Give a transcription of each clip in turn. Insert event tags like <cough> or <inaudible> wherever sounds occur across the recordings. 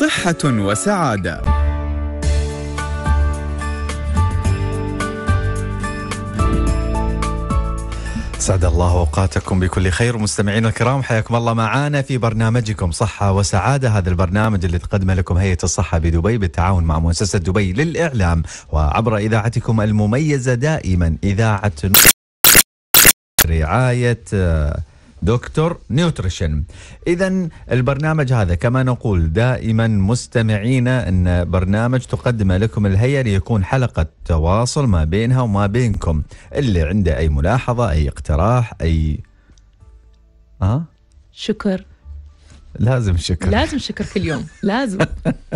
صحة وسعادة سعد الله اوقاتكم بكل خير مستمعينا الكرام حياكم الله معنا في برنامجكم صحه وسعاده هذا البرنامج اللي تقدمه لكم هيئه الصحه بدبي بالتعاون مع مؤسسه دبي للاعلام وعبر اذاعتكم المميزه دائما اذاعه رعايه آه، دكتور نيوتريشن اذا البرنامج هذا كما نقول دائما مستمعينا ان برنامج تقدمه لكم الهيئه ليكون حلقه تواصل ما بينها وما بينكم اللي عنده اي ملاحظه اي اقتراح اي ها أه؟ شكر لازم شكر لازم شكر كل يوم لازم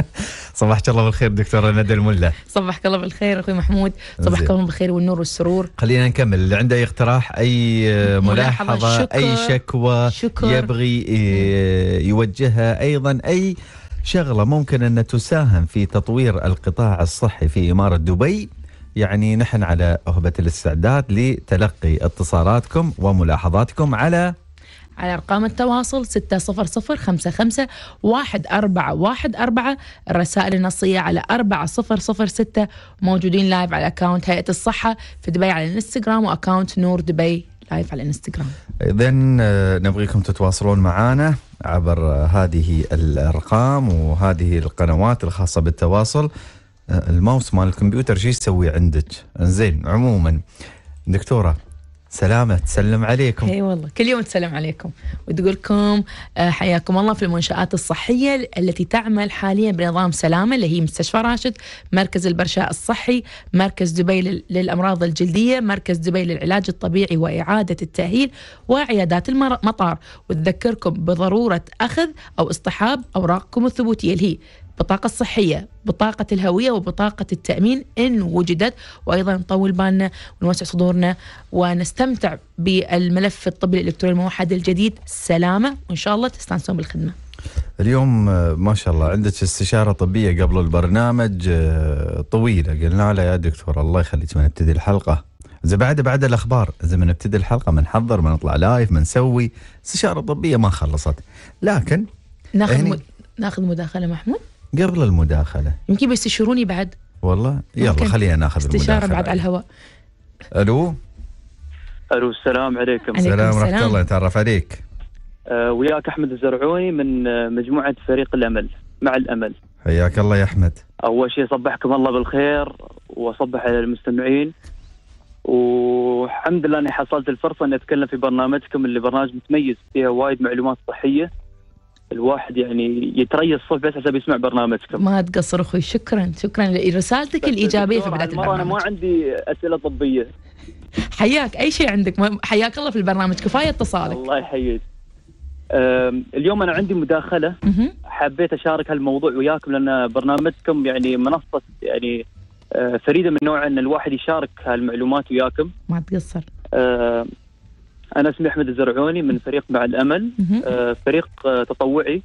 <laughs> صباحك الله بالخير دكتوره ندى الملا صباحك الله بالخير اخوي محمود صباحك الله بالخير والنور والسرور خلينا نكمل اللي عنده اي اقتراح اي ملاحظه, ملاحظة شكر اي شكوى شكر يبغي إيه، يوجهها ايضا اي شغله ممكن ان تساهم في تطوير القطاع الصحي في اماره دبي يعني نحن على أهبة الاستعداد لتلقي اتصالاتكم وملاحظاتكم على على أرقام التواصل 600 55 1414 الرسائل النصية على 4006 موجودين لايف على أكاونت هيئة الصحة في دبي على الانستغرام وأكاونت نور دبي لايف على الانستغرام اذا آه، نبغيكم تتواصلون معنا عبر آه، هذه الارقام وهذه القنوات الخاصه بالتواصل آه، الماوس مال الكمبيوتر شو يسوي عندك زين عموما دكتوره سلامة تسلم عليكم اي والله كل يوم تسلم عليكم وتقولكم آه، حياكم الله في المنشآت الصحية التي تعمل حاليا بنظام سلامة اللي هي مستشفى راشد مركز البرشاء الصحي مركز دبي للأمراض الجلدية مركز دبي للعلاج الطبيعي وإعادة التأهيل وعيادات المطار وتذكركم بضرورة أخذ أو اصطحاب أوراقكم الثبوتية اللي هي بطاقة الصحية بطاقة الهوية وبطاقة التأمين إن وجدت وأيضا نطول بالنا ونوسع صدورنا ونستمتع بالملف الطبي الإلكتروني الموحد الجديد سلامة وإن شاء الله تستانسون بالخدمة اليوم آه، ما شاء الله عندك استشاره طبيه قبل البرنامج آه، طويله قلنا لها يا دكتور الله يخليك من نبتدي الحلقه إذا بعد بعد الاخبار إذا من نبتدي الحلقه بنحضر بنطلع لايف بنسوي استشاره طبيه ما خلصت لكن ناخذ ناخذ مداخله محمود قبل المداخله يمكن بيستشيروني بعد والله يلا خلينا ناخذ المداخله بعد على الهواء الو الو السلام عليكم السلام ورحمه الله نتعرف عليك أه وياك احمد الزرعوني من آه، مجموعه فريق الامل مع الامل حياك الله يا احمد اول شيء صبحكم الله بالخير واصبح المستمعين والحمد لله اني حصلت الفرصه اني اتكلم في برنامجكم اللي برنامج متميز فيها وايد معلومات صحيه الواحد يعني يتريث الصف بس عشان يسمع برنامجكم ما تقصر اخوي شكرا شكرا لرسالتك الايجابيه في بدايه البرنامج انا ما عندي اسئله طبيه حياك اي شيء عندك حياك الله في البرنامج كفايه اتصالك الله يحييك اليوم انا عندي مداخله حبيت اشارك هالموضوع وياكم لان برنامجكم يعني منصه يعني أه، فريده من نوعها ان الواحد يشارك هالمعلومات وياكم ما تقصر أه، انا اسمي احمد الزرعوني من فريق مع الامل آه، فريق آه، تطوعي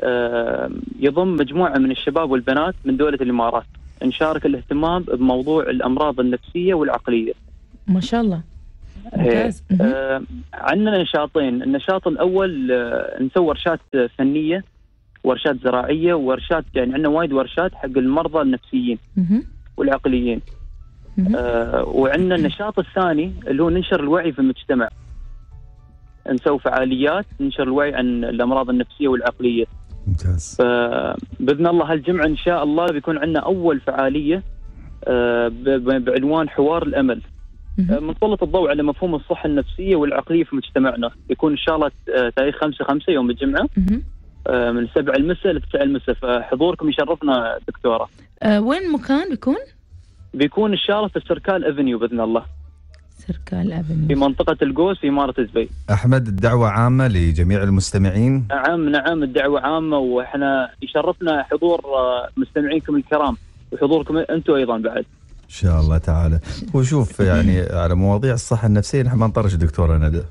آه، يضم مجموعه من الشباب والبنات من دوله الامارات نشارك الاهتمام بموضوع الامراض النفسيه والعقليه ما شاء الله ممتاز آه عندنا نشاطين النشاط الاول آه نسوي ورشات فنيه ورشات زراعيه ورشات يعني عندنا وايد ورشات حق المرضى النفسيين مه. والعقليين آه وعندنا النشاط الثاني اللي هو ننشر الوعي في المجتمع نسوي فعاليات ننشر الوعي عن الامراض النفسيه والعقليه. ممتاز. باذن الله هالجمعه ان شاء الله بيكون عندنا اول فعاليه آه، بعنوان حوار الامل. آه، منطلق الضوء على مفهوم الصحه النفسيه والعقليه في مجتمعنا، يكون ان شاء الله آه، تاريخ 5 5 يوم الجمعه. من 7 المساء ل 9 المساء فحضوركم يشرفنا دكتوره. أه وين مكان بيكون؟ بيكون ان شاء الله في السركال افنيو باذن الله. سركال افنيو في منطقة القوس في إمارة دبي أحمد الدعوة عامة لجميع المستمعين نعم نعم الدعوة عامة وإحنا يشرفنا حضور آه، مستمعينكم الكرام وحضوركم أنتم أيضا بعد إن شاء الله تعالى وشوف <laughs> يعني على مواضيع الصحة النفسية نحن ما نطرش دكتورة ندى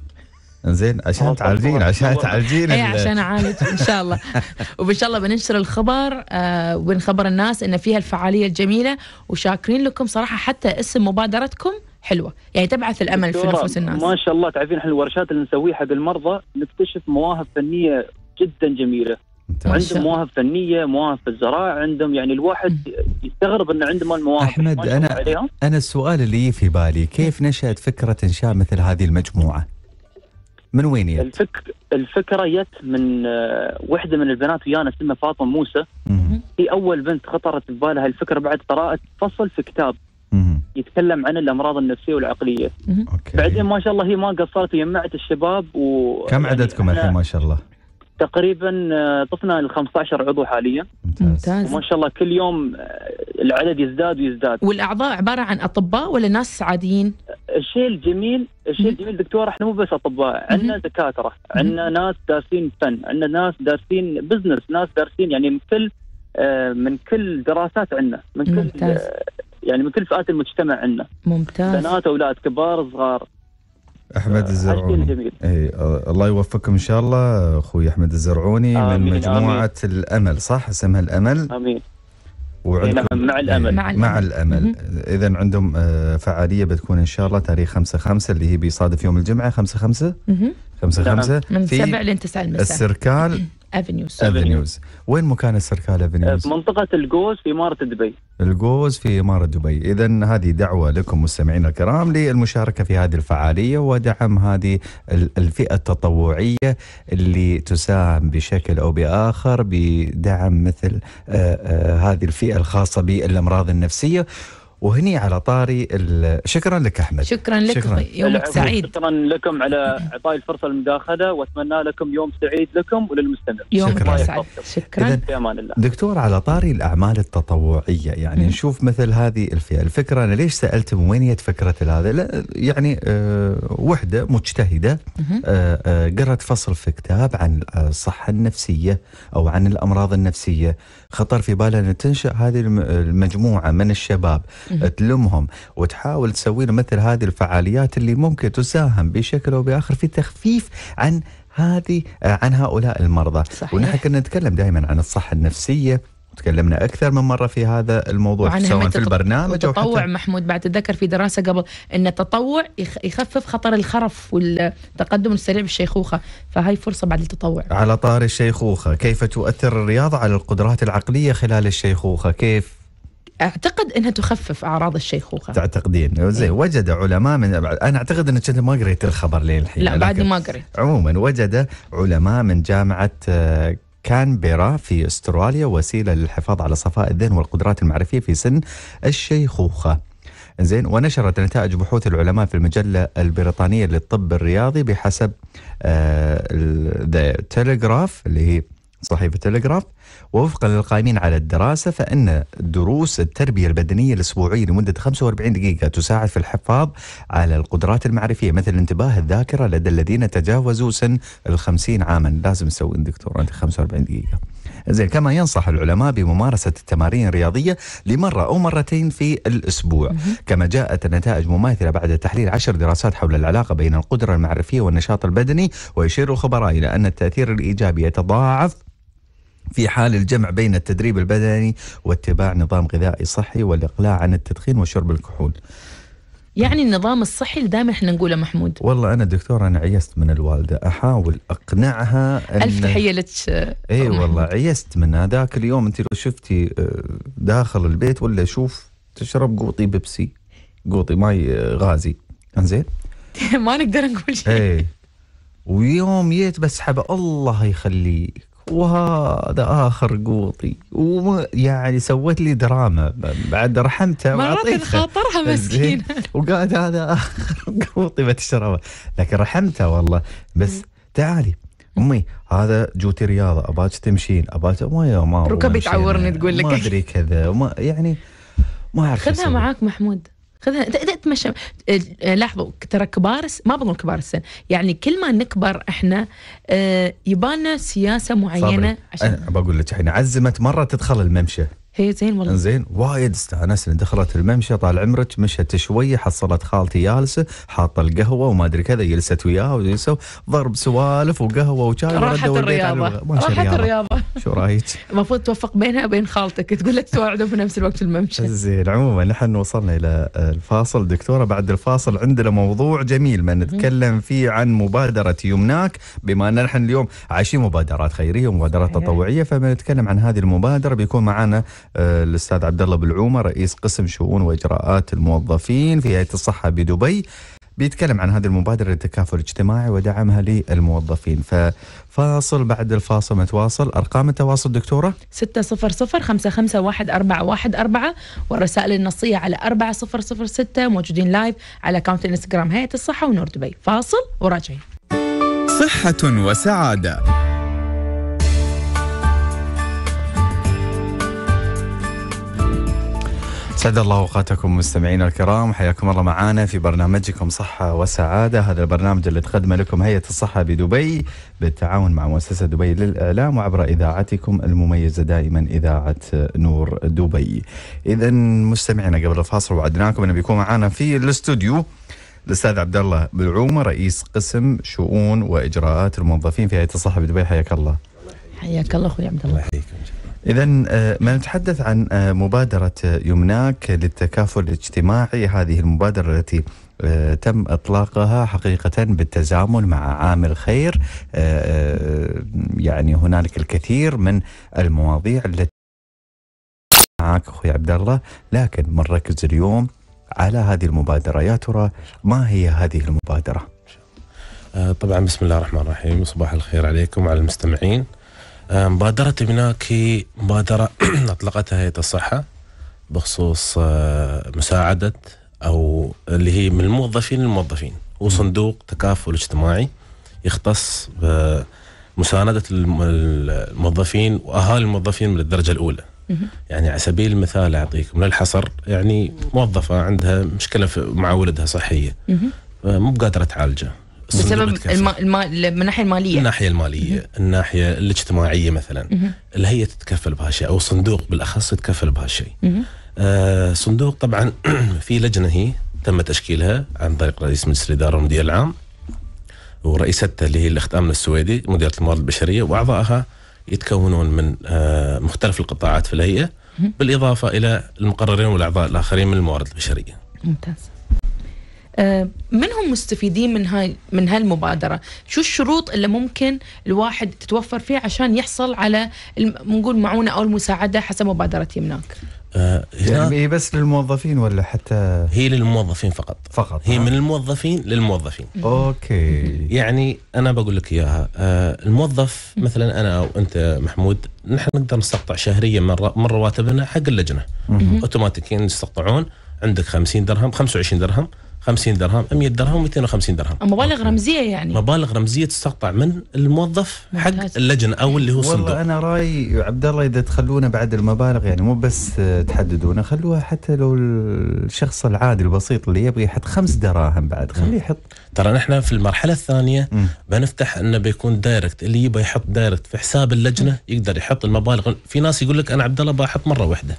زين عشان تعالجين عشان إيه، تعالجين اي عشان اعالج ان شاء الله <laughs> وان شاء الله بننشر الخبر آه، وبنخبر الناس ان فيها الفعاليه الجميله وشاكرين لكم صراحه حتى اسم مبادرتكم حلوه يعني تبعث الامل في نفوس الناس ما شاء الله تعرفين احنا الورشات اللي نسويها حق المرضى نكتشف مواهب فنيه جدا جميله عندهم مواهب فنيه مواهب في الزراعه عندهم يعني الواحد يستغرب ان عندهم المواهب احمد انا عليهم. انا السؤال اللي في بالي كيف نشات فكره انشاء مثل هذه المجموعه؟ من وين جت؟ الفك... الفكره جت من آه، وحده من البنات ويانا اسمها فاطمه موسى هي اول بنت خطرت في بالها الفكره بعد قراءه فصل في كتاب يتكلم عن الامراض النفسيه والعقليه. مم. بعدين ما شاء الله هي ما قصرت وجمعت الشباب و كم يعني عددكم الحين ما شاء الله؟ تقريبا آه، طفنا ال 15 عضو حاليا ممتاز ما شاء الله كل يوم آه، العدد يزداد ويزداد والاعضاء عباره عن اطباء ولا ناس عاديين؟ الشيء الجميل الشيء الجميل دكتور احنا مو بس اطباء عندنا دكاتره عندنا ناس دارسين فن عندنا ناس دارسين بزنس ناس دارسين يعني من كل آه، من كل دراسات عندنا من كل ممتاز. يعني من كل فئات المجتمع عندنا ممتاز بنات اولاد كبار صغار احمد آه، الزرعوني اي الله يوفقكم ان شاء الله اخوي احمد الزرعوني آمين. من مجموعه آمين. الامل صح اسمها الامل امين وعندكم نعم، مع الامل مع الامل, مع الأمل. اذا عندهم آه، فعاليه بتكون ان شاء الله تاريخ 5 5 اللي هي بيصادف يوم الجمعه 5 5 5 5 من 7 لين 9 المساء السركال <laughs> افنيوز افنيوز وين مكان السركال افنيوز؟ في منطقة الجوز في إمارة دبي الجوز في إمارة دبي إذا هذه دعوة لكم مستمعينا الكرام للمشاركة في هذه الفعالية ودعم هذه الفئة التطوعية اللي تساهم بشكل أو بآخر بدعم مثل آه، آه، هذه الفئة الخاصة بالأمراض النفسية وهني على طاري شكرا لك احمد شكرا لك شكرا. يومك سعيد شكرا لكم على اعطائي الفرصه للمداخله واتمنى لكم يوم سعيد لكم وللمستمع يومك سعيد شكرا بامان الله دكتور على طاري الاعمال التطوعيه يعني م. نشوف مثل هذه الفئه الفكره انا ليش سالت من وين جت فكره هذا لا يعني أه وحده مجتهده أه أه قرأت فصل في كتاب عن الصحه النفسيه او عن الامراض النفسيه خطر في بالها ان تنشأ هذه المجموعه من الشباب تلمهم وتحاول تسوي مثل هذه الفعاليات اللي ممكن تساهم بشكل او باخر في تخفيف عن هذه عن هؤلاء المرضى صحيح. ونحن كنا نتكلم دائما عن الصحة النفسية وتكلمنا اكثر من مره في هذا الموضوع سواء في البرنامج او التطوع محمود بعد اتذكر في دراسه قبل ان التطوع يخفف خطر الخرف والتقدم السريع بالشيخوخه فهي فرصه بعد التطوع على طار الشيخوخه كيف تؤثر الرياضه على القدرات العقليه خلال الشيخوخه كيف اعتقد انها تخفف اعراض الشيخوخه تعتقدين زين إيه. وجد علماء من انا اعتقد انك ما قريت الخبر لين الحين لا بعد ما قريت عموما وجد علماء من جامعه آه، كانبرا في استراليا وسيله للحفاظ على صفاء الذهن والقدرات المعرفيه في سن الشيخوخه. زين ونشرت نتائج بحوث العلماء في المجله البريطانيه للطب الرياضي بحسب ذا آه تلغراف اللي هي صحيفة تلغراف ووفقا للقائمين على الدراسة فإن دروس التربية البدنية الأسبوعية لمدة 45 دقيقة تساعد في الحفاظ على القدرات المعرفية مثل انتباه الذاكرة لدى الذين تجاوزوا سن الخمسين عاما لازم تسوي دكتور أنت 45 دقيقة زين كما ينصح العلماء بممارسة التمارين الرياضية لمرة أو مرتين في الأسبوع كما جاءت النتائج مماثلة بعد تحليل عشر دراسات حول العلاقة بين القدرة المعرفية والنشاط البدني ويشير الخبراء إلى أن التأثير الإيجابي يتضاعف في حال الجمع بين التدريب البدني واتباع نظام غذائي صحي والإقلاع عن التدخين وشرب الكحول يعني النظام الصحي اللي دائما احنا نقوله محمود والله انا دكتور انا عيست من الوالده احاول اقنعها أن... الف تحيه لك اي والله عيست من ذاك اليوم انت لو شفتي آه، داخل البيت ولا اشوف تشرب قوطي بيبسي قوطي ماي آه، غازي انزين <laughs> ما نقدر نقول شيء اي ويوم جيت بسحبه الله يخليك وهذا اخر قوطي وما يعني سوت لي دراما بعد رحمتها مرات خاطرها مسكينه وقالت هذا اخر قوطي بتشربه لكن رحمتها والله بس تعالي امي هذا جوتي رياضه اباك تمشين اباك ما يا ما ركبي تعورني تقول لك ما ادري كذا وما يعني ما اعرف خذها معاك محمود خذها تمشى لاحظوا ترى كبار ما بقول كبار السن يعني كل ما نكبر احنا يبالنا سياسه معينه صبري. عشان أنا بقول لك الحين عزمت مره تدخل الممشى هي زين والله زين وايد استانسنا دخلت الممشى طال عمرك مشت شويه حصلت خالتي جالسه حاطه القهوه وما ادري كذا جلست وياها وجلسوا ضرب سوالف وقهوه وشاي راحت الرياضه راحت الرياضه شو رايك؟ <laughs> المفروض توفق بينها وبين خالتك تقول لك تواعدوا في نفس الوقت في الممشى زين عموما نحن وصلنا الى الفاصل دكتوره بعد الفاصل عندنا موضوع جميل ما نتكلم فيه عن مبادره يمناك بما ان نحن اليوم عايشين مبادرات خيريه ومبادرات أيوة. تطوعيه فبنتكلم عن هذه المبادره بيكون معنا الاستاذ عبد الله بالعومه رئيس قسم شؤون واجراءات الموظفين في هيئه الصحه بدبي بيتكلم عن هذه المبادره للتكافل الاجتماعي ودعمها للموظفين ففاصل بعد الفاصل متواصل ارقام التواصل دكتوره 600 والرسائل النصيه على 4006 موجودين لايف على اكونت الانستغرام هيئه الصحه ونور دبي فاصل وراجعين صحه وسعاده سعد الله اوقاتكم مستمعينا الكرام حياكم الله معانا في برنامجكم صحه وسعاده هذا البرنامج اللي تقدمه لكم هيئه الصحه بدبي بالتعاون مع مؤسسه دبي للاعلام وعبر اذاعتكم المميزه دائما اذاعه نور دبي. اذا مستمعينا قبل الفاصل وعدناكم انه بيكون معانا في الاستوديو الاستاذ عبد الله بالعومه رئيس قسم شؤون واجراءات الموظفين في هيئه الصحه بدبي حياك الله. حياك الله اخوي عبد الله. الله إذا آه، ما نتحدث عن آه، مبادرة آه، يمناك للتكافل الاجتماعي هذه المبادرة التي تم اطلاقها حقيقه بالتزامن مع عام الخير يعني هنالك الكثير من المواضيع التي معك اخوي عبد الله لكن بنركز اليوم على هذه المبادره يا ترى ما هي هذه المبادره؟ طبعا بسم الله الرحمن الرحيم وصباح الخير عليكم وعلى المستمعين مبادرة هي مبادرة <clears throat> أطلقتها هيئة الصحة بخصوص آه، مساعدة أو اللي هي من الموظفين للموظفين وصندوق تكافل اجتماعي يختص بمساندة الموظفين وأهالي الموظفين من الدرجة الأولى يعني على سبيل المثال أعطيكم للحصر يعني موظفة عندها مشكلة مع ولدها صحية آه، مو بقادرة تعالجه بسبب الم... الم... الم... من الناحيه الماليه الناحيه الماليه م- الناحيه الاجتماعيه مثلا م- الهيئه تتكفل بهالشيء او صندوق بالاخص يتكفل بهالشيء آه صندوق طبعا <clears throat> في لجنه هي تم تشكيلها عن طريق رئيس مجلس الاداره والمدير العام ورئيستها اللي هي الاخت امن السويدي مديره الموارد البشريه واعضائها يتكونون من آه مختلف القطاعات في الهيئه بالاضافه الى المقررين والاعضاء الاخرين من الموارد البشريه. ممتاز. آه، من هم مستفيدين من هاي من هالمبادره؟ شو الشروط اللي ممكن الواحد تتوفر فيه عشان يحصل على نقول معونه او المساعده حسب مبادره يمناك؟ آه يعني هي بس للموظفين ولا حتى هي للموظفين فقط فقط هي آه. من الموظفين للموظفين اوكي يعني انا بقول لك اياها آه الموظف مثلا انا او انت محمود نحن نقدر نستقطع شهريا من من رواتبنا حق اللجنه اوتوماتيكيا يستقطعون عندك 50 درهم 25 درهم 50 درهم 100 درهم 250 درهم مبالغ رمزيه يعني مبالغ رمزيه تستقطع من الموظف حق اللجنه او اللي هو صندوق والله انا رايي عبد الله اذا تخلونا بعد المبالغ يعني مو بس تحددونه خلوها حتى لو الشخص العادي البسيط اللي يبغي يحط خمس دراهم بعد خليه يحط ترى نحن في المرحله الثانيه بنفتح انه بيكون دايركت اللي يبغى يحط دايركت في حساب اللجنه يقدر يحط المبالغ في ناس يقول لك انا عبد الله بحط مره واحده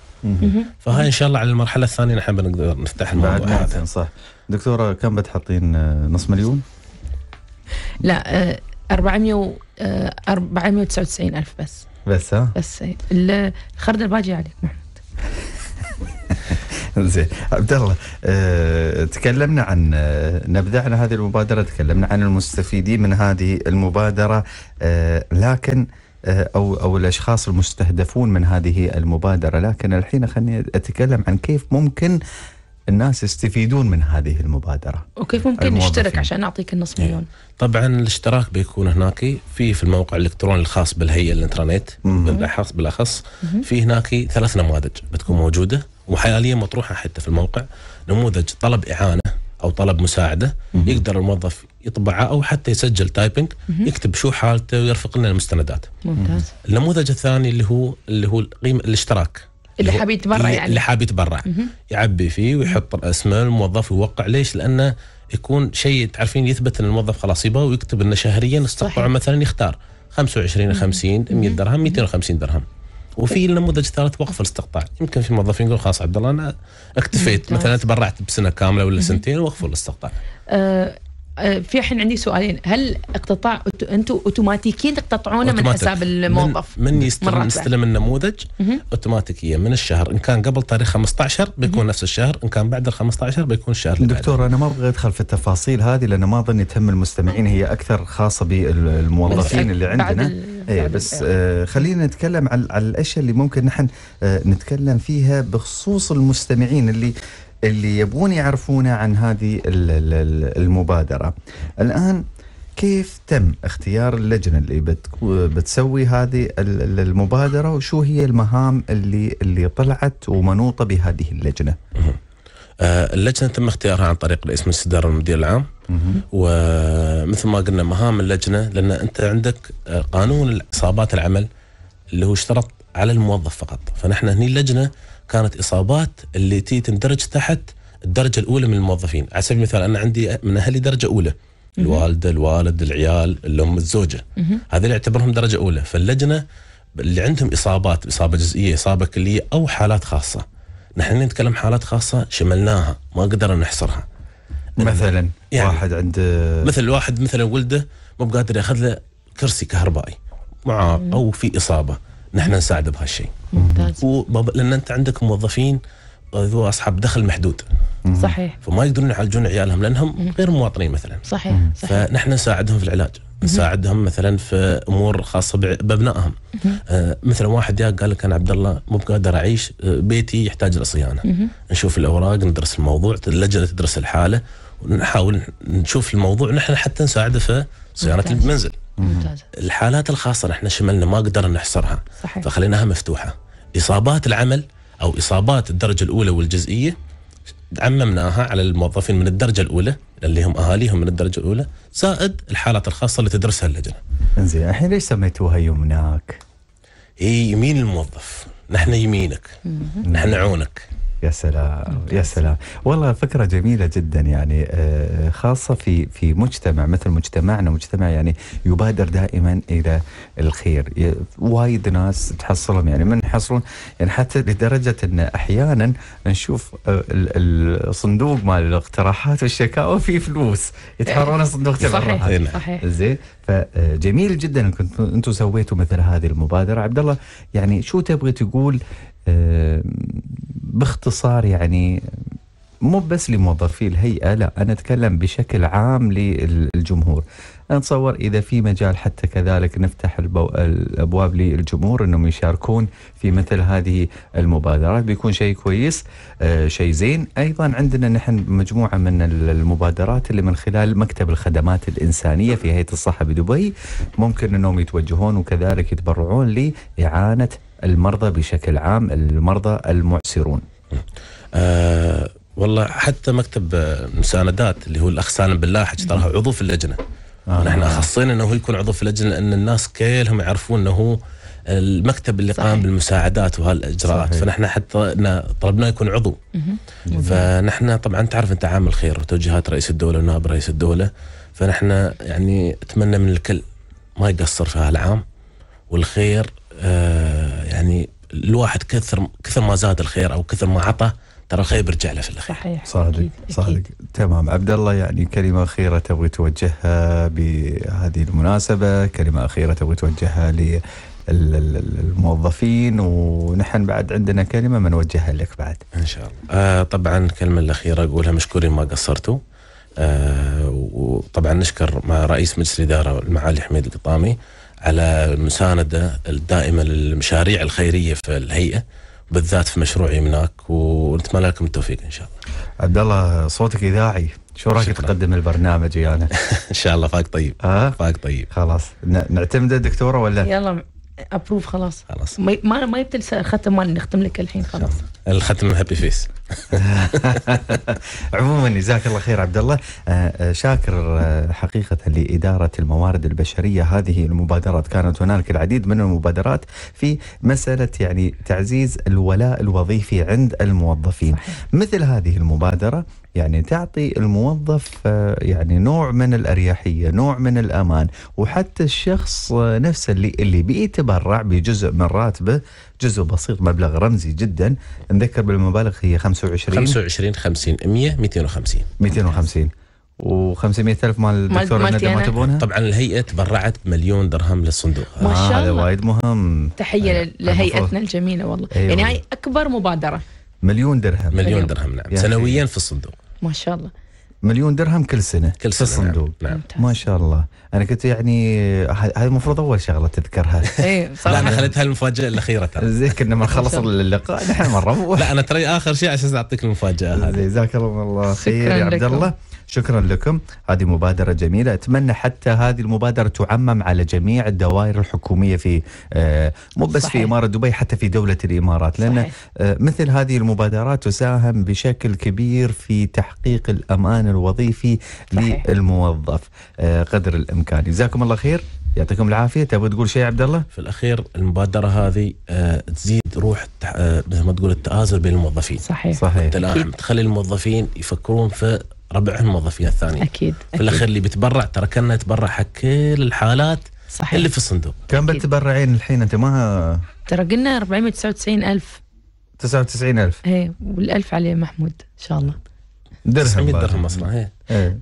فهاي ان شاء الله على المرحله الثانيه نحن بنقدر نفتح الموضوع هذا صح دكتوره كم بتحطين آه، نص مليون لا 400 آه، 499 آه، الف بس بس ها بس إيه. الخرده الباقي عليك محمد نعم. <laughs> زين عبد الله أه تكلمنا عن آه، نبدا عن هذه المبادره تكلمنا عن المستفيدين من هذه المبادره أه لكن آه، او او الاشخاص المستهدفون من هذه المبادره لكن الحين خليني اتكلم عن كيف ممكن الناس يستفيدون من هذه المبادره وكيف ممكن نشترك عشان نعطيك النص إيه. مليون طبعا الاشتراك بيكون هناك في في الموقع الالكتروني الخاص بالهيئه الانترنت بالاخص بالاخص في هناك ثلاث نماذج بتكون موجوده وحاليا مطروحه حتى في الموقع نموذج طلب اعانه او طلب مساعده مم. يقدر الموظف يطبعه او حتى يسجل تايبنج مم. يكتب شو حالته ويرفق لنا المستندات ممتاز النموذج الثاني اللي هو اللي هو قيمه الاشتراك اللي حاب يتبرع يعني اللي حاب يتبرع يعبي فيه ويحط اسمه الموظف ويوقع ليش؟ لانه يكون شيء تعرفين يثبت ان الموظف خلاص يبغى ويكتب انه شهريا استطاع مثلا يختار 25 50 100 درهم 250 درهم وفي نموذج ثالث وقف الاستقطاع يمكن في موظفين يقول خلاص عبد الله انا اكتفيت مثلا تبرعت بسنه كامله ولا سنتين وقفوا الاستقطاع أه, آه، في حين عندي سؤالين هل اقتطاع انتم اوتوماتيكيا تقتطعونه من حساب الموظف من, من يستلم يستلم النموذج اوتوماتيكيا من الشهر ان كان قبل تاريخ 15 بيكون نفس الشهر ان كان بعد ال 15 بيكون الشهر دكتور انا ما ابغى ادخل في التفاصيل هذه لان ما اظن تهم المستمعين هي اكثر خاصه بالموظفين اللي عندنا إيه يعني، بس آه. آه خلينا نتكلم على الاشياء اللي ممكن نحن آه نتكلم فيها بخصوص المستمعين اللي اللي يبغون يعرفونا عن هذه المبادره. الان كيف تم اختيار اللجنه اللي بتسوي هذه المبادره وشو هي المهام اللي اللي طلعت ومنوطه بهذه اللجنه؟ آه، اللجنه تم اختيارها عن طريق رئيس الاستداره والمدير العام ومثل ما قلنا مهام اللجنه لان انت عندك آه، قانون اصابات العمل اللي هو اشترط على الموظف فقط فنحن هني اللجنه كانت اصابات اللي تي تندرج تحت الدرجه الاولى من الموظفين على سبيل المثال انا عندي من اهلي درجه اولى الوالده الوالد العيال الام الزوجه هذول يعتبرهم درجه اولى فاللجنه اللي عندهم اصابات اصابه جزئيه اصابه كليه او حالات خاصه نحن نتكلم حالات خاصة شملناها ما قدرنا نحصرها مثلا يعني واحد عند مثل واحد مثلا ولده مو بقادر ياخذ له كرسي كهربائي مع او في اصابه نحن نساعده بهالشيء ممتاز لان انت عندك موظفين ذو اصحاب دخل محدود صحيح فما يقدرون يعالجون عيالهم لانهم غير مواطنين مثلا صحيح, صحيح. فنحن نساعدهم في العلاج نساعدهم مثلا في امور خاصه بابنائهم آه، مثلا واحد جاء قال لك انا عبد الله مو بقادر اعيش آه، بيتي يحتاج الى صيانه نشوف الاوراق ندرس الموضوع اللجنه تدرس الحاله ونحاول نشوف الموضوع نحن حتى نساعده في صيانه المنزل ممتاز. الحالات الخاصه نحن شملنا ما قدرنا نحصرها صحيح. فخليناها مفتوحه اصابات العمل او اصابات الدرجه الاولى والجزئيه عممناها على الموظفين من الدرجه الاولى اللي هم اهاليهم من الدرجه الاولى زائد الحالات الخاصه اللي تدرسها اللجنه. انزين الحين ليش سميتوها يمناك؟ هي إيه، يمين الموظف، نحن يمينك، نحن عونك. يا سلام يا سلام والله فكرة جميلة جدا يعني آه، خاصة في في مجتمع مثل مجتمعنا مجتمع يعني يبادر دائما إلى الخير وايد ناس تحصلهم يعني من يحصلون يعني حتى لدرجة أن أحيانا نشوف آه، الصندوق مال الاقتراحات والشكاوى فيه فلوس يتحرون <laughs> صندوق تبرعات صحيح زين فجميل جدا انكم انتم سويتوا مثل هذه المبادره عبد الله يعني شو تبغي تقول باختصار يعني مو بس لموظفي الهيئه لا انا اتكلم بشكل عام للجمهور نتصور اذا في مجال حتى كذلك نفتح البو... الابواب للجمهور انهم يشاركون في مثل هذه المبادرات بيكون شيء كويس آه شيء زين ايضا عندنا نحن مجموعه من المبادرات اللي من خلال مكتب الخدمات الانسانيه في هيئه الصحه بدبي ممكن انهم يتوجهون وكذلك يتبرعون لاعانه المرضى بشكل عام المرضى المعسرون آه والله حتى مكتب المساندات آه، اللي هو الاخ سالم بالله تراه عضو في اللجنه آه نحن آه. اخصينا انه يكون عضو في اللجنه لان الناس كلهم يعرفون انه هو المكتب اللي صحيح. قام بالمساعدات وهالاجراءات صحيح. فنحن حتى طلبناه يكون عضو فنحن طبعا تعرف انت عامل خير وتوجيهات رئيس الدوله ونائب رئيس الدوله فنحن يعني اتمنى من الكل ما يقصر في هالعام والخير آه، يعني الواحد كثر كثر ما زاد الخير او كثر ما عطى ترى الخير بيرجع له في الاخير صحيح صادق صادق تمام عبد الله يعني كلمه اخيره تبغي توجهها بهذه المناسبه كلمه اخيره تبغي توجهها للموظفين ونحن بعد عندنا كلمه بنوجهها لك بعد ان شاء الله آه طبعا الكلمه الاخيره اقولها مشكورين ما قصرتوا آه وطبعا نشكر مع رئيس مجلس الاداره المعالي حميد القطامي على المساندة الدائمة للمشاريع الخيرية في الهيئة بالذات في مشروع يمناك ونتمنى لكم التوفيق ان شاء الله. عبد الله صوتك اذاعي، شو رايك تقدم البرنامج ويانا؟ يعني؟ <laughs> ان شاء الله فاك طيب آه؟ فاك طيب خلاص نعتمده دكتوره ولا؟ يلا ابروف خلاص خلاص ما ما يبتل الختم مالي نختم لك الحين خلاص الختم هابي فيس <laughs> عموما جزاك الله خير عبد الله آه، آه، شاكر آه، حقيقه لاداره الموارد البشريه هذه المبادرات كانت هنالك العديد من المبادرات في مساله يعني تعزيز الولاء الوظيفي عند الموظفين مثل هذه المبادره يعني تعطي الموظف يعني نوع من الاريحيه، نوع من الامان، وحتى الشخص نفسه اللي اللي بيتبرع بجزء من راتبه، جزء بسيط مبلغ رمزي جدا، نذكر بالمبالغ هي 25 25 50 100 250 250 و500 الف مال الدكتور الندى ما تبونها؟ طبعا الهيئه تبرعت بمليون درهم للصندوق ما آه، شاء الله هذا وايد مهم تحيه أيوة، لهيئتنا الجميله والله أيوة. يعني هاي اكبر مبادره مليون درهم مليون درهم نعم يعني سنويا في الصندوق ما شاء الله مليون درهم كل سنه كل سنه في نعم، الصندوق نعم. ما شاء الله انا كنت يعني هذه المفروض اول شغله تذكرها <laughs> اي لا انا خليتها المفاجاه الاخيره ترى زي كنا ما نخلص اللقاء نحن مره لا انا ترى اخر شيء عشان اعطيك المفاجاه هذه جزاك الله خير يا عبد الله شكرا لكم هذه مبادرة جميلة أتمنى حتى هذه المبادرة تعمم على جميع الدوائر الحكومية في آه، مو بس صحيح. في إمارة دبي حتى في دولة الإمارات لأن صحيح. آه، مثل هذه المبادرات تساهم بشكل كبير في تحقيق الأمان الوظيفي صحيح. للموظف آه، قدر الإمكان جزاكم الله خير يعطيكم العافيه تبغى تقول شيء عبد الله في الاخير المبادره هذه تزيد روح مثل ما تقول التآزر بين الموظفين صحيح صحيح تخلي الموظفين يفكرون في ربعهم موظفين الثانيين اكيد, في الاخير اللي بيتبرع ترى كنا يتبرع حق كل الحالات صحيح اللي في الصندوق كم بتبرعين الحين انت ما ترى قلنا 499 الف 99 الف ايه والالف عليه محمود ان شاء الله درهم 900 درهم اصلا اي ايه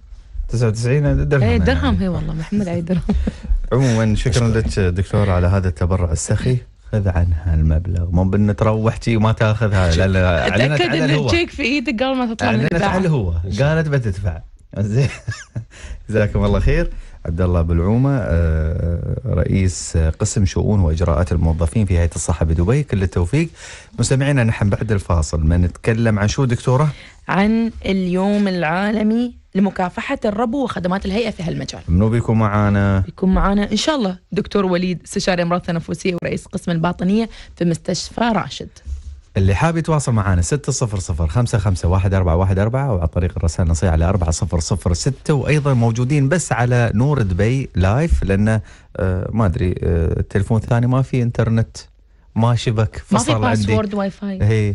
99 إيه. درهم ايه يعني. درهم اي هي والله محمد علي درهم <laughs> عموما شكرا لك دكتور على هذا التبرع السخي تاخذ عنها المبلغ مو بان تروح شي وما تاخذها لان لا تاكد ان في ايدك قبل ما تطلع من البنك هو قالت بتدفع زين <laughs> جزاكم الله خير عبد الله بلعومه آه، آه، رئيس قسم شؤون واجراءات الموظفين في هيئه الصحه بدبي كل التوفيق مستمعينا نحن بعد الفاصل بنتكلم عن شو دكتوره عن اليوم العالمي لمكافحة الربو وخدمات الهيئة في هالمجال منو بيكون معانا؟ بيكون معانا إن شاء الله دكتور وليد استشاري أمراض تنفسية ورئيس قسم الباطنية في مستشفى راشد اللي حاب يتواصل معنا 600 551 أو عن طريق الرسائل النصية على 4006 وايضا موجودين بس على نور دبي لايف لان آه ما ادري آه التليفون الثاني ما في انترنت ما شبك فصل ما في باسورد واي فاي هي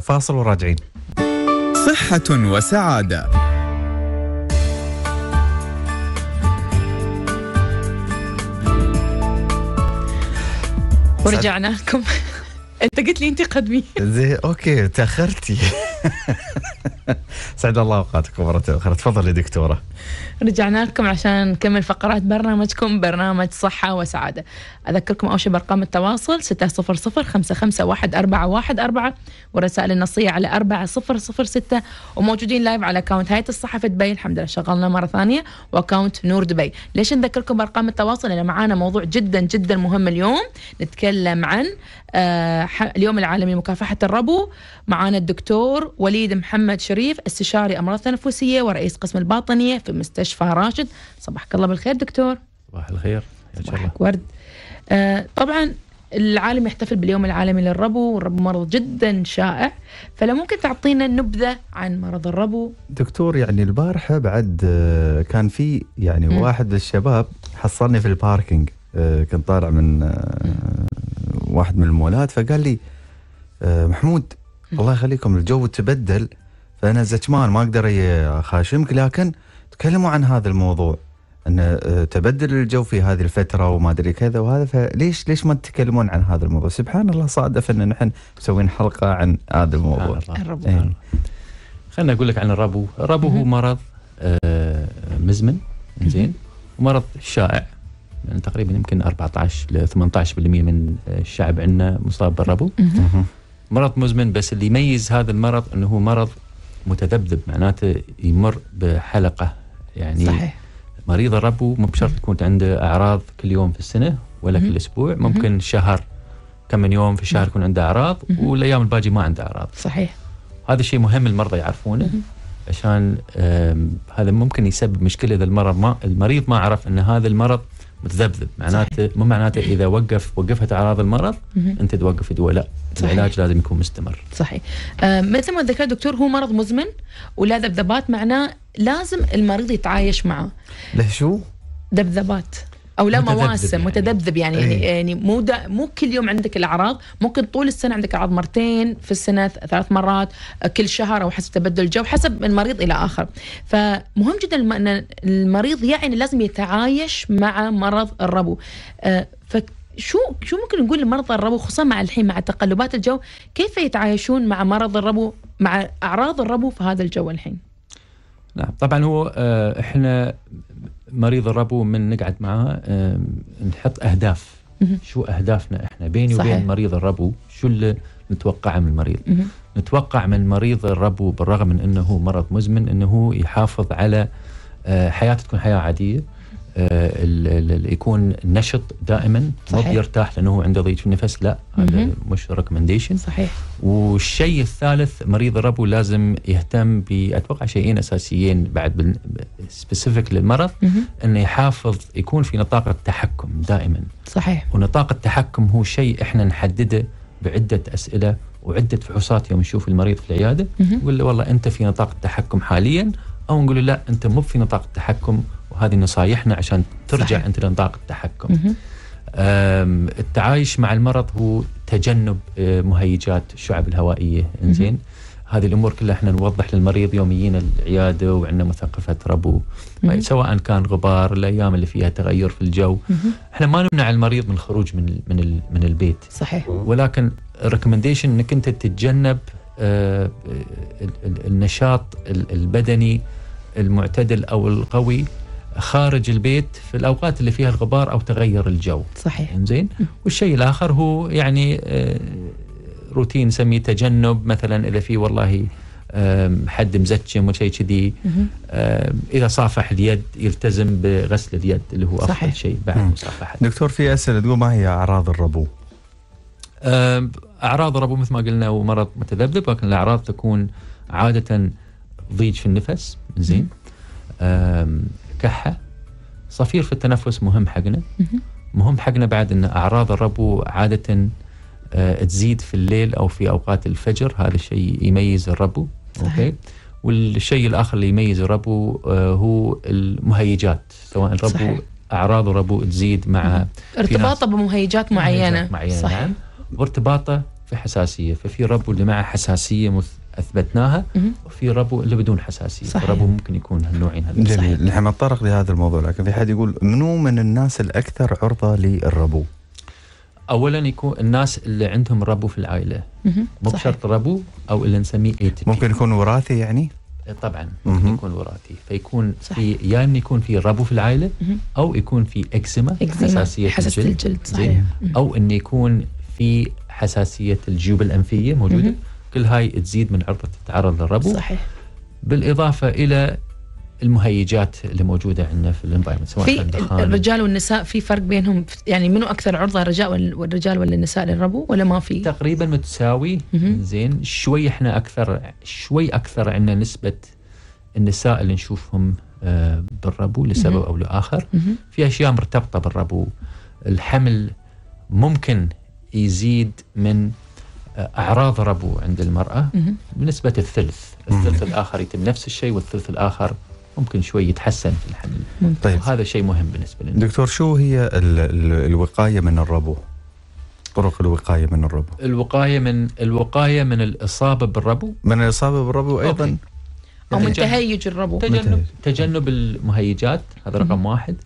فاصل وراجعين صحة وسعادة ورجعنا لكم انت قلت لي انت قدمي زي اوكي تاخرتي <laughs> سعد الله اوقاتك مره اخرى تفضل يا دكتوره رجعنا لكم عشان نكمل فقرات برنامجكم برنامج صحه وسعاده اذكركم اول شيء بارقام التواصل 600 والرسائل النصيه على 4006 وموجودين لايف على اكونت هيئه الصحه في دبي الحمد لله شغلنا مره ثانيه واكونت نور دبي ليش نذكركم بارقام التواصل لان معانا موضوع جدا جدا مهم اليوم نتكلم عن آه، اليوم العالمي لمكافحه الربو معانا الدكتور وليد محمد شريف استشاري امراض تنفسيه ورئيس قسم الباطنيه في مستشفى راشد صباحك الله بالخير دكتور صباح الخير صباحك ورد آه طبعا العالم يحتفل باليوم العالمي للربو والربو مرض جدا شائع فلو ممكن تعطينا نبذة عن مرض الربو دكتور يعني البارحة بعد آه، كان في يعني م. واحد من الشباب حصلني في الباركينج آه، كنت طالع من آه، واحد من المولات فقال لي محمود الله يخليكم الجو تبدل فانا زتمان ما اقدر اخاشمك لكن تكلموا عن هذا الموضوع ان آه، تبدل الجو في هذه الفتره وما ادري كذا وهذا فليش ليش ما تتكلمون عن هذا الموضوع؟ سبحان الله صادف ان نحن مسوين حلقه عن هذا الموضوع. الربو يعني. خليني اقول لك عن الربو، الربو هو مرض آه مزمن زين ومرض شائع يعني تقريبا يمكن 14 ل 18% من الشعب عندنا مصاب بالربو. مرض مزمن بس اللي يميز هذا المرض انه هو مرض متذبذب معناته يمر بحلقه يعني صحيح مريض الربو مو بشرط يكون عنده اعراض كل يوم في السنه ولا كل اسبوع ممكن شهر كم من يوم في الشهر يكون عنده اعراض والايام الباقي ما عنده اعراض صحيح هذا الشيء مهم المرضى يعرفونه عشان هذا ممكن يسبب مشكله اذا المرض ما المريض ما عرف ان هذا المرض متذبذب معناته مو معناته اذا وقف وقفت اعراض المرض انت توقف دواء لا صحيح. العلاج لازم يكون مستمر صحيح آه مثل ما ذكر دكتور هو مرض مزمن ولا ذبذبات معناه لازم المريض يتعايش معه له شو؟ ذبذبات او لا مواسم يعني. متذبذب يعني يعني, أيه. يعني مو دا مو كل يوم عندك الاعراض ممكن طول السنه عندك اعراض مرتين في السنه ثلاث مرات آه، كل شهر او حسب تبدل الجو حسب من مريض الى اخر فمهم جدا ان المريض يعني لازم يتعايش مع مرض الربو آه، فشو شو ممكن نقول لمرضى الربو خصوصا مع الحين مع تقلبات الجو كيف يتعايشون مع مرض الربو مع اعراض الربو في هذا الجو الحين؟ نعم طبعا هو آه، احنا مريض الربو من نقعد معاه نحط اهداف شو اهدافنا احنا بيني صحيح. وبين مريض الربو شو اللي نتوقعه من المريض نتوقع من مريض الربو بالرغم من انه مرض مزمن انه يحافظ على آه، حياته تكون حياه عاديه آه، يكون نشط دائما صحيح. ما بيرتاح لانه هو عنده ضيق في النفس لا هذا مش ريكومنديشن صحيح والشيء الثالث مريض الربو لازم يهتم باتوقع شيئين اساسيين بعد سبيسيفيك للمرض انه يحافظ يكون في نطاق التحكم دائما صحيح ونطاق التحكم هو شيء احنا نحدده بعده اسئله وعده فحوصات يوم نشوف المريض في العياده نقول له والله انت في نطاق التحكم حاليا او نقول له لا انت مو في نطاق التحكم هذه نصايحنا عشان ترجع صحيح. انت لنطاق التحكم التعايش مع المرض هو تجنب أه، مهيجات الشعب الهوائيه انزين هذه الامور كلها احنا نوضح للمريض يوميين العياده وعندنا مثقفه ربو يعني سواء كان غبار الايام اللي فيها تغير في الجو احنا ما نمنع المريض من الخروج من من من البيت صحيح ولكن الريكومنديشن انك انت تتجنب أه، النشاط البدني المعتدل او القوي خارج البيت في الاوقات اللي فيها الغبار او تغير الجو صحيح زين والشيء الاخر هو يعني آه، روتين نسميه تجنب مثلا اذا في والله حد مزتشم ولا شيء كذي اذا صافح اليد يلتزم بغسل اليد اللي هو افضل صحيح. شيء بعد مصافحه دكتور في اسئله تقول ما هي اعراض الربو؟ اعراض الربو مثل ما قلنا هو مرض متذبذب لكن الاعراض تكون عاده ضيج في النفس زين كحة صفير في التنفس مهم حقنا مهم حقنا بعد أن أعراض الربو عادة آه، تزيد في الليل أو في أوقات الفجر هذا الشيء يميز الربو صحيح. أوكي والشيء الآخر اللي يميز الربو آه، هو المهيجات سواء الربو صحيح. أعراض الربو تزيد مع ارتباطه بمهيجات معينة, معينة صحيح. نعم وارتباطه في حساسية ففي ربو اللي معه حساسية مث اثبتناها وفي ربو اللي بدون حساسيه صحيح. ربو ممكن يكون هالنوعين هذول جميل نحن نتطرق لهذا الموضوع لكن في حد يقول منو من الناس الاكثر عرضه للربو؟ اولا يكون الناس اللي عندهم ربو في العائله مو بشرط ربو او اللي نسميه اي ممكن يكون وراثي يعني؟ إيه، طبعا ممكن مم. يكون وراثي فيكون صح. في يا يعني يكون في ربو في العائله مم. او يكون في اكزيما حساسيه حساسيه الجلد, الجلد. صحيح. او ان يكون في حساسيه الجيوب الانفيه موجوده مم. كل هاي تزيد من عرضة التعرض للربو صحيح بالإضافة إلى المهيجات اللي موجوده عندنا في الانفايرمنت سواء في الرجال والنساء في فرق بينهم يعني منو اكثر عرضه الرجال والرجال ولا النساء للربو ولا ما في؟ تقريبا متساوي زين شوي احنا اكثر شوي اكثر عندنا نسبه النساء اللي نشوفهم آه، بالربو لسبب او لاخر في اشياء مرتبطه بالربو الحمل ممكن يزيد من أعراض ربو عند المرأة بنسبة الثلث الثلث الآخر يتم نفس الشيء والثلث الآخر ممكن شوي يتحسن في الحمل طيب. وهذا شيء مهم بالنسبة لنا دكتور شو هي الـ الـ الوقاية من الربو؟ طرق الوقايه من الربو الوقايه من الوقايه من الاصابه بالربو من الاصابه بالربو ايضا او من تهيج الربو تجنب تجنب المهيجات هذا رقم واحد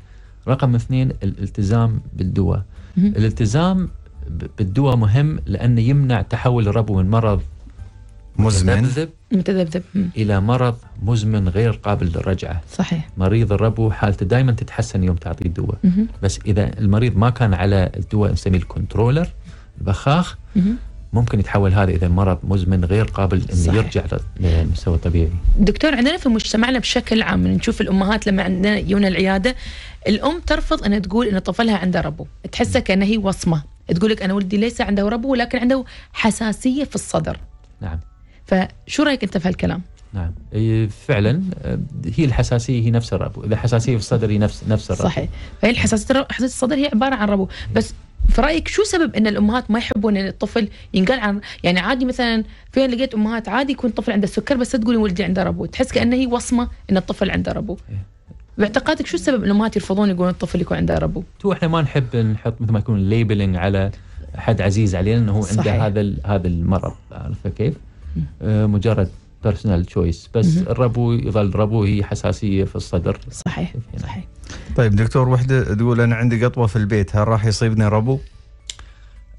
رقم اثنين الالتزام بالدواء الالتزام بالدواء مهم لأنه يمنع تحول الربو من مرض مزمن متذبذب, إلى مرض مزمن غير قابل للرجعة صحيح مريض الربو حالته دائما تتحسن يوم تعطيه الدواء بس إذا المريض ما كان على الدواء نسميه الكنترولر البخاخ ممكن يتحول هذا اذا مرض مزمن غير قابل انه يرجع للمستوى الطبيعي. دكتور عندنا في مجتمعنا بشكل عام نشوف الامهات لما عندنا يونا العياده الام ترفض انها تقول ان طفلها عنده ربو، تحسه كانه هي وصمه. تقول لك انا ولدي ليس عنده ربو ولكن عنده حساسيه في الصدر نعم فشو رايك انت في هالكلام نعم فعلا هي الحساسيه هي نفس الربو اذا حساسيه في الصدر هي نفس نفس الربو صحيح فهي الحساسيه حساسيه الصدر هي عباره عن ربو نعم. بس في رايك شو سبب ان الامهات ما يحبون ان الطفل ينقال عن يعني عادي مثلا فين لقيت امهات عادي يكون الطفل عنده سكر بس تقول ولدي عنده ربو تحس كانه هي وصمه ان الطفل عنده ربو إيه. باعتقادك شو السبب الامهات يرفضون يقولون الطفل يكون عنده ربو؟ تو احنا ما نحب نحط مثل ما يكون ليبلنج على حد عزيز علينا انه هو عنده هذا هذا المرض عرفت كيف؟ آه، مجرد بيرسونال تشويس بس الربو يظل ربو هي حساسيه في الصدر صحيح يعني. صحيح طيب دكتور وحده تقول انا عندي قطوه في البيت هل راح يصيبني ربو؟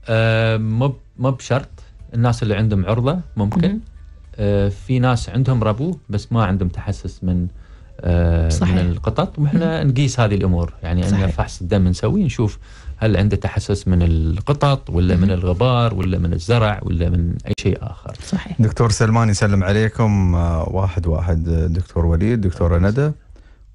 آه مو مو بشرط الناس اللي عندهم عرضه ممكن آه في ناس عندهم ربو بس ما عندهم تحسس من آه، صحيح. من القطط وإحنا نقيس هذه الأمور يعني صحيح. عندنا فحص الدم نسويه نشوف هل عنده تحسس من القطط ولا من الغبار ولا من الزرع ولا من اي شيء اخر صحيح دكتور سلمان يسلم عليكم آه، واحد واحد آه، دكتور وليد دكتوره ندى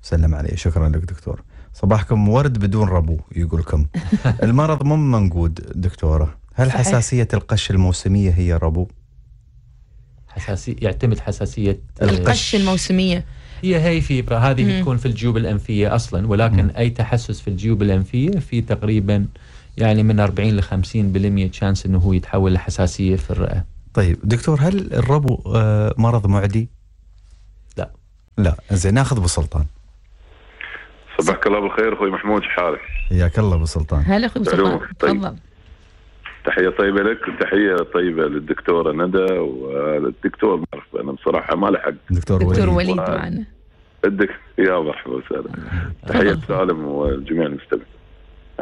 سلم عليه شكرا لك دكتور صباحكم ورد بدون ربو يقولكم <laughs> المرض مو منقود دكتوره هل صحيح. حساسيه القش الموسميه هي ربو حساسية يعتمد حساسية القش الموسمية هي هي فيبرا هذه مم. تكون في الجيوب الانفيه اصلا ولكن مم. اي تحسس في الجيوب الانفيه في تقريبا يعني من 40 ل 50% تشانس انه هو يتحول لحساسيه في الرئه. طيب دكتور هل الربو آه، مرض معدي؟ لا لا زين ناخذ ابو سلطان صباحك الله بالخير اخوي محمود شحالك؟ حياك الله ابو سلطان هلا اخوي ابو سلطان طيب. تفضل تحية طيبة لك وتحية طيبة للدكتورة ندى والدكتور أعرف أنا بصراحة ما لحق دكتور, دكتور وليد معنا الدك... يا مرحبا وسهلا تحية سالم والجميع المستمعين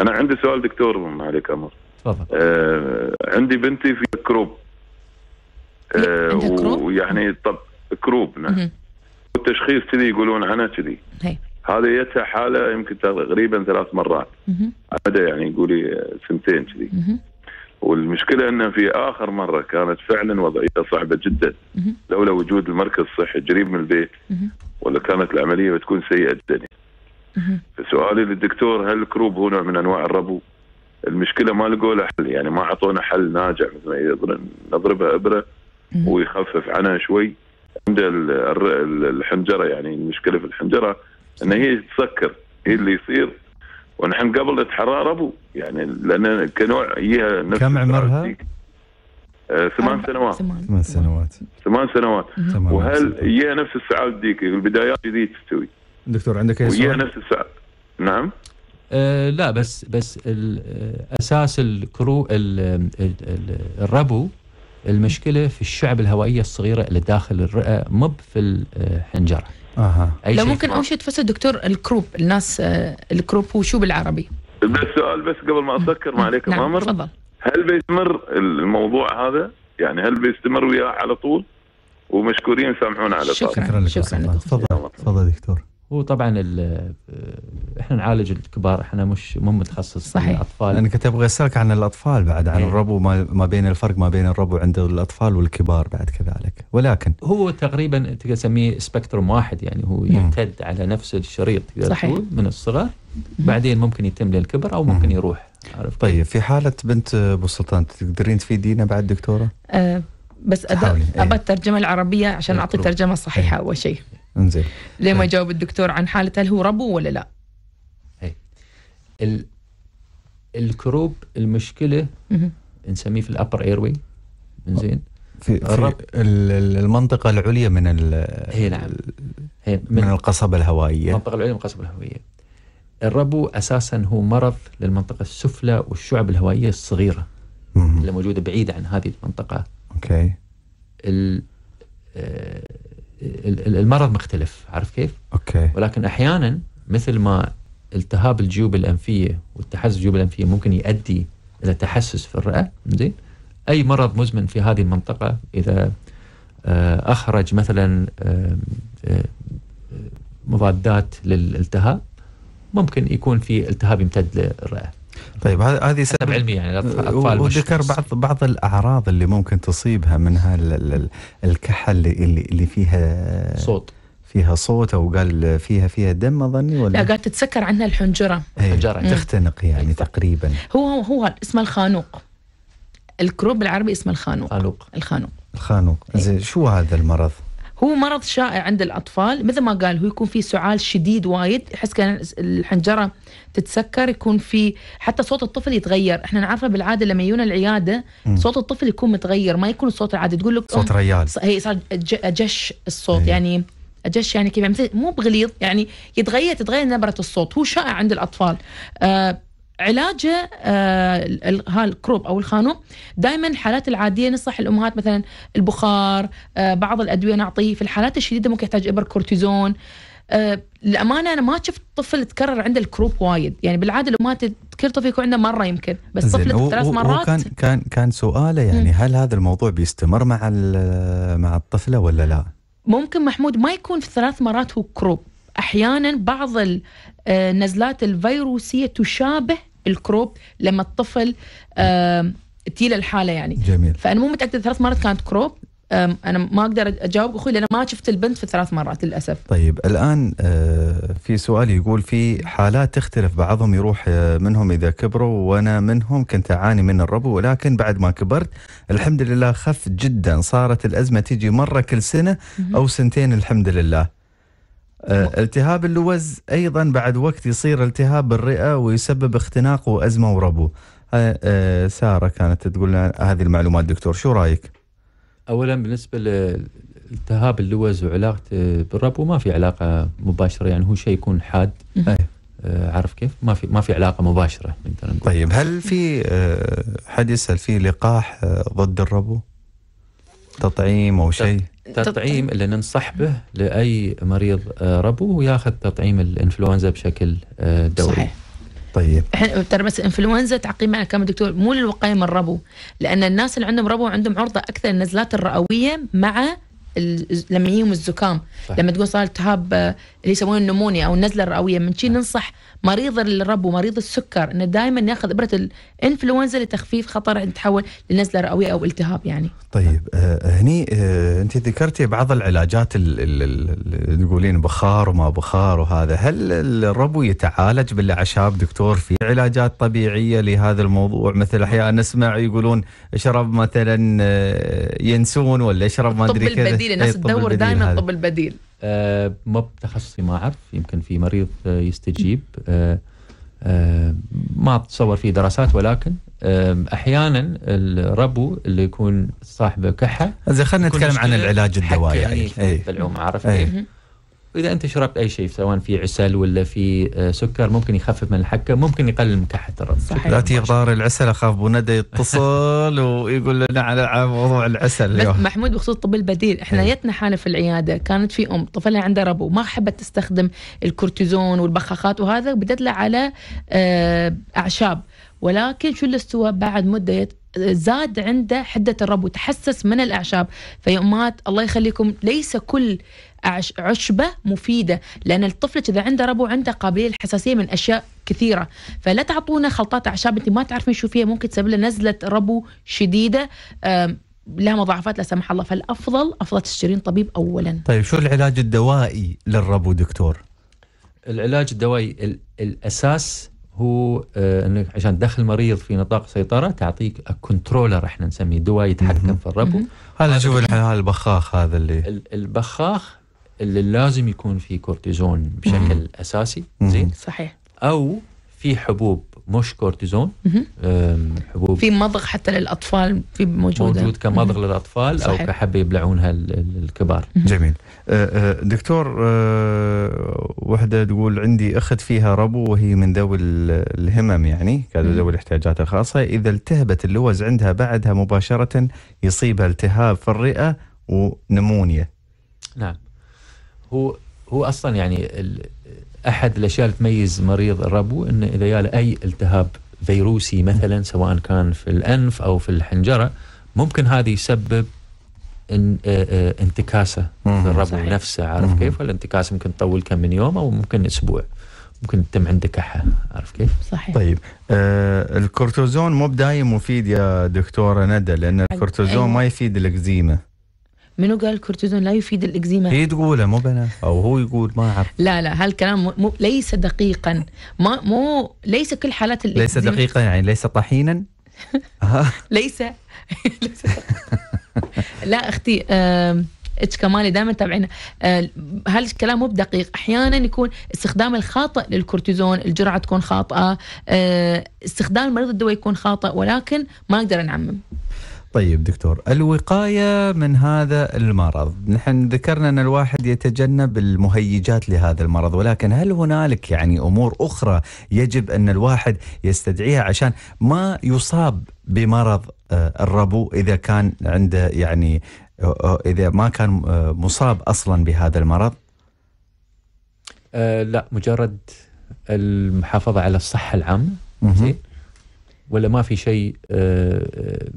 أنا عندي سؤال دكتور ما عليك أمر تفضل آه عندي بنتي في كروب آه ويعني طب كروب نعم والتشخيص كذي يقولون عنها كذي هذه جتها حاله يمكن تقريبا ثلاث مرات مدى يعني قولي سنتين كذي والمشكله ان في اخر مره كانت فعلا وضعيتها صعبه جدا لولا وجود المركز الصحي قريب من البيت ولا كانت العمليه بتكون سيئه جدا فسؤالي للدكتور هل الكروب هو نوع من انواع الربو؟ المشكله ما لقوا له حل يعني ما اعطونا حل ناجع مثل ما نضربها ابره ويخفف عنها شوي عند الحنجره يعني المشكله في الحنجره ان هي تسكر هي اللي يصير ونحن قبل ابو يعني لان كنوع يجيها نفس كم عمرها؟ آه، ثمان سنوات ثمان سنوات ثمان سنوات وهل يجيها نفس السعال الديكي البدايات جديد تستوي دكتور عندك اي سؤال؟ نفس السعال نعم آه لا بس بس آه، اساس الكرو الربو المشكله في الشعب الهوائيه الصغيره اللي داخل الرئه مب في الحنجره آه، اها أي لو ممكن اول شيء تفسر دكتور الكروب الناس آه، الكروب هو شو بالعربي؟ بس سؤال بس قبل ما اسكر ما آه، عليك نعم امر تفضل هل بيستمر الموضوع هذا؟ يعني هل بيستمر وياه على طول؟ ومشكورين سامحونا على شكرا شكرا لك تفضل تفضل دكتور هو طبعا آه، احنا نعالج الكبار احنا مش مو متخصص صحيح الاطفال انا كنت ابغى اسالك عن الاطفال بعد عن إيه. الربو ما بين الفرق ما بين الربو عند الاطفال والكبار بعد كذلك ولكن هو تقريبا تقدر تسميه سبكتروم واحد يعني هو يمتد على نفس الشريط تقدر تقول من الصغر بعدين ممكن يتم للكبر او ممكن يروح عارف طيب في حاله بنت ابو سلطان تقدرين تفيدينا بعد دكتوره؟ أه بس ابى الترجمه العربيه عشان إيه، اعطي الترجمه الصحيحه إيه. اول شيء انزين ليه ما طيب. يجاوب الدكتور عن حاله هل هو ربو ولا لا؟ هي. ال... الكروب المشكله نسميه في الابر ايروي انزين في, في المنطقه العليا من ال... هي نعم هي من, من القصبه الهوائيه المنطقه العليا من القصبه الهوائيه الربو اساسا هو مرض للمنطقه السفلى والشعب الهوائيه الصغيره اللي موجوده بعيده عن هذه المنطقه اوكي ال... آه المرض مختلف عارف كيف؟ اوكي ولكن احيانا مثل ما التهاب الجيوب الانفيه والتحسس الجيوب الانفيه ممكن يؤدي الى تحسس في الرئه زين اي مرض مزمن في هذه المنطقه اذا آه، اخرج مثلا مضادات للالتهاب ممكن يكون في التهاب يمتد للرئه طيب هذه سبب علمي يعني الاطفال وذكر بعض بعض الاعراض اللي ممكن تصيبها منها الكحه اللي اللي فيها صوت فيها صوت او قال فيها فيها دم اظني ولا لا قالت تتسكر عنها الحنجره إيه، الحنجره إيه. تختنق يعني تقريبا هو هو اسمه الخانوق الكروب بالعربي اسمه الخانوق خانوق الخانوق الخانوق إيه. زين شو هذا المرض؟ هو مرض شائع عند الأطفال مثل ما قال هو يكون في سعال شديد وايد يحس كان الحنجرة تتسكر يكون في حتى صوت الطفل يتغير احنا نعرفه بالعادة لما يجون العيادة صوت الطفل يكون متغير ما يكون الصوت العادي تقول لك صوت ريال هي صار اجش الصوت هي. إيه. يعني اجش يعني كيف مثل يعني مو بغليظ يعني يتغير تتغير نبره الصوت هو شائع عند الاطفال آه علاجه آه الكروب او الخانوم دائما الحالات العاديه ننصح يعني الامهات مثلا البخار آه بعض الادويه نعطيه في الحالات الشديده ممكن يحتاج ابر كورتيزون آه للامانه انا ما شفت طفل تكرر عنده الكروب وايد يعني بالعاده الامهات كل طفل يكون عنده مره يمكن بس طفل ثلاث مرات كان كان كان سؤاله يعني هل هذا الموضوع بيستمر مع مع الطفله ولا لا؟ ممكن محمود ما يكون في ثلاث مرات هو كروب احيانا بعض النزلات آه، الفيروسيه تشابه الكروب لما الطفل تجي الحاله يعني جميل فانا مو متاكده ثلاث مرات كانت كروب انا ما اقدر اجاوب اخوي لان ما شفت البنت في ثلاث مرات للاسف. طيب الان آه، في سؤال يقول في حالات تختلف بعضهم يروح آه، منهم اذا كبروا وانا منهم كنت اعاني من الربو ولكن بعد ما كبرت الحمد لله خف جدا صارت الازمه تيجي مره كل سنه او سنتين الحمد لله. آه، التهاب اللوز ايضا بعد وقت يصير التهاب بالرئه ويسبب اختناق وازمه وربو آه، آه، ساره كانت تقول لنا هذه المعلومات دكتور شو رايك اولا بالنسبه لالتهاب اللوز وعلاقته بالربو ما في علاقه مباشره يعني هو شيء يكون حاد عارف كيف ما في ما في علاقه مباشره نقدر نقول طيب هل في حد يسال في لقاح ضد الربو تطعيم او شيء تطعيم اللي ننصح به لاي مريض آه، ربو ياخذ تطعيم الانفلونزا بشكل آه، دوري صحيح. طيب احنا ترى بس انفلونزا تعقيب معنا كم دكتور مو للوقايه من الربو لان الناس اللي عندهم ربو عندهم عرضه اكثر للنزلات الرئويه مع لما يجيهم الزكام طيب. لما تقول صار التهاب آه، اللي يسمونه النمونيا او النزله الرئويه من شي ننصح مريض الربو ومريض السكر انه دائما ياخذ ابره الانفلونزا لتخفيف خطر ان تحول لنزله رئويه او التهاب يعني. طيب آه, آه، هني آه انت ذكرتي بعض العلاجات اللي تقولين بخار وما بخار وهذا، هل الربو يتعالج بالاعشاب دكتور في علاجات طبيعيه لهذا الموضوع مثل احيانا نسمع يقولون اشرب مثلا آه، ينسون ولا اشرب ما ادري كذا البديل الناس إيه، تدور دائما الطب البديل آه ما بتخصصي ما اعرف يمكن في مريض آه، يستجيب آه آه ما اتصور في دراسات ولكن آه، احيانا الربو اللي يكون صاحبه كحه زين خلينا نتكلم عن العلاج الدوائي يعني أي. بالعوم عرفت إيه. واذا انت شربت اي شيء سواء في عسل ولا في آه، سكر ممكن يخفف من الحكه ممكن يقلل من كحه الرز لا تغار العسل اخاف ابو ندى يتصل <laughs> ويقول لنا على موضوع العسل بس اليوم. محمود بخصوص الطب البديل احنا جتنا إيه. حاله في العياده كانت في ام طفلها عنده ربو ما حبت تستخدم الكورتيزون والبخاخات وهذا بدت على آه، اعشاب ولكن شو اللي استوى بعد مده زاد عنده حده الرب وتحسس من الاعشاب فيا امهات الله يخليكم ليس كل عشبه مفيده لان الطفل اذا عنده ربو عنده قابليه للحساسيه من اشياء كثيره فلا تعطونا خلطات اعشاب انت ما تعرفين شو فيها ممكن تسبب له نزله ربو شديده لها مضاعفات لا سمح الله فالافضل افضل تشترين طبيب اولا. طيب شو العلاج الدوائي للربو دكتور؟ العلاج الدوائي الاساس هو آه، انك عشان تدخل المريض في نطاق سيطره تعطيك كنترولر احنا نسميه دواء يتحكم في الربو هذا شوف الحين هذا البخاخ هذا اللي البخاخ اللي لازم يكون فيه كورتيزون بشكل اساسي زين صحيح او في حبوب مش كورتيزون حبوب في مضغ حتى للاطفال في موجوده موجود كمضغ للاطفال صحيح. او كحبه يبلعونها الكبار جميل آه، آه، دكتور آه، وحده تقول عندي اخت فيها ربو وهي من ذوي الهمم يعني كذا ذوي الاحتياجات الخاصه اذا التهبت اللوز عندها بعدها مباشره يصيبها التهاب في الرئه ونمونيا. نعم. هو هو اصلا يعني احد الاشياء اللي تميز مريض الربو انه اذا جاء اي التهاب فيروسي مثلا سواء كان في الانف او في الحنجره ممكن هذا يسبب إن آه، آه، انتكاسه للربو نفسه عارف كيف الانتكاسة ممكن تطول كم من يوم او ممكن اسبوع ممكن تتم عندك كحه عارف كيف؟ صحيح طيب آه الكورتوزون مو بدايم مفيد يا دكتوره ندى لان الكورتوزون ما يفيد الاكزيما منو قال الكورتيزون لا يفيد الاكزيما؟ هي تقوله مو بنا او هو يقول ما اعرف لا لا هالكلام مو ليس دقيقا ما مو ليس كل حالات الاكزيما ليس دقيقا يعني ليس طحينا ليس <laughs> لا اختي اتش كمالي دائما تابعينا آه، هل الكلام مو بدقيق احيانا يكون استخدام الخاطئ للكورتيزون الجرعه تكون خاطئه آه، استخدام المريض الدواء يكون خاطئ ولكن ما نقدر نعمم طيب دكتور الوقاية من هذا المرض نحن ذكرنا أن الواحد يتجنب المهيجات لهذا المرض ولكن هل هنالك يعني أمور أخرى يجب أن الواحد يستدعيها عشان ما يصاب بمرض آه، الربو إذا كان عنده يعني آه، آه، إذا ما كان مصاب أصلا بهذا المرض أه لا مجرد المحافظة على الصحة العامة زين ولا ما في شيء آه،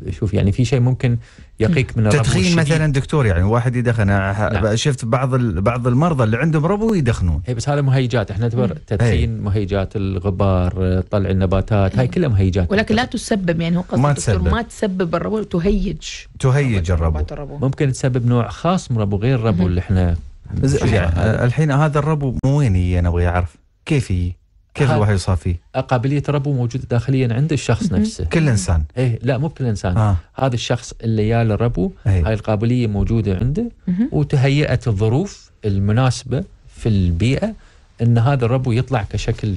آه، شوف يعني في شيء ممكن يقيك من الربو تدخين مثلا دكتور يعني واحد يدخن نعم. شفت بعض بعض المرضى اللي عندهم ربو يدخنون اي بس هذا مهيجات احنا نعتبر تدخين إيه. مهيجات الغبار آه، طلع النباتات هاي كلها مهيجات ولكن لا تسبب يعني هو قصد ما تسبب ما تسبب الربو تهيج تهيج الربو. الربو ممكن تسبب نوع خاص من الربو غير الربو اللي احنا يعني الحين هذا الربو من وين انا ابغى اعرف كيف يجي؟ كيف الواحد يصافيه؟ قابليه الربو موجوده داخليا عند الشخص نفسه كل انسان ايه لا مو بكل انسان آه. هذا الشخص اللي يال الربو أيه. هاي القابليه موجوده عنده وتهيئت الظروف المناسبه في البيئه ان هذا الربو يطلع كشكل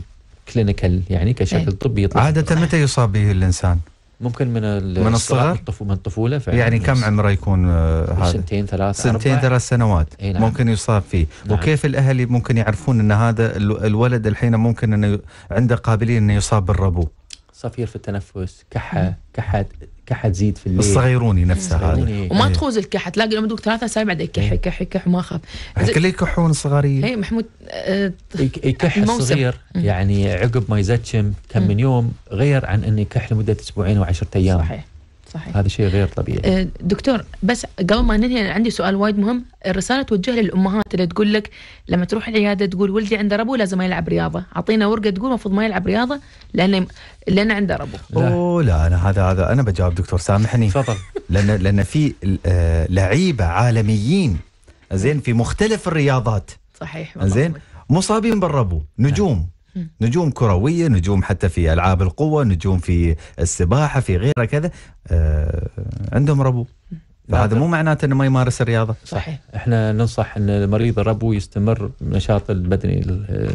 كلينيكال يعني كشكل أيه. طبي يطلع عاده متى يصاب به الانسان؟ ممكن من من الصغر من الطفوله فعلا يعني كم عمره يكون آه، هذا؟ سنتين ثلاث سنتين ثلاث سنوات إيه نعم. ممكن يصاب فيه نعم. وكيف الاهل ممكن يعرفون ان هذا الولد الحين ممكن انه عنده قابليه انه يصاب بالربو صفير في التنفس كحه كحه كحه تزيد في الليل الصغيروني نفسها هذه إيه. إيه. وما تخوز الكحه تلاقي لما ثلاثة ساعات بعد كح إيه. كح كح ما اخاف كل يكحون صغارين اي محمود أه يكح الصغير يعني عقب ما يزكم كم من يوم غير عن انه يكح لمده اسبوعين وعشرة ايام صحيح صحيح هذا شيء غير طبيعي آه، دكتور بس قبل ما ننهي عندي سؤال وايد مهم الرساله توجه للامهات اللي تقول لك لما تروح العياده تقول ولدي عنده ربو لازم يلعب رياضه اعطينا ورقه تقول المفروض ما يلعب رياضه لانه لان عنده ربو لا. اوه لا انا هذا هذا انا بجاوب دكتور سامحني تفضل لان لان في آه، لعيبه عالميين زين في مختلف الرياضات صحيح زين مصابين بالربو نجوم نجوم كروية نجوم حتى في ألعاب القوة نجوم في السباحة في غيرها كذا آه عندهم ربو فهذا نعم. مو معناته انه ما يمارس الرياضه صحيح احنا ننصح ان المريض الربو يستمر نشاط البدني آه،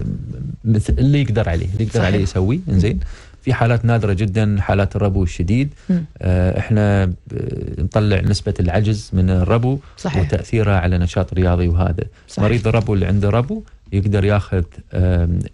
مثل اللي يقدر عليه اللي يقدر صحيح. عليه يسويه انزين في حالات نادره جدا حالات الربو الشديد آه احنا آه، نطلع نسبه العجز من الربو صحيح. وتاثيرها على نشاط رياضي وهذا صحيح. مريض الربو اللي عنده ربو يقدر ياخذ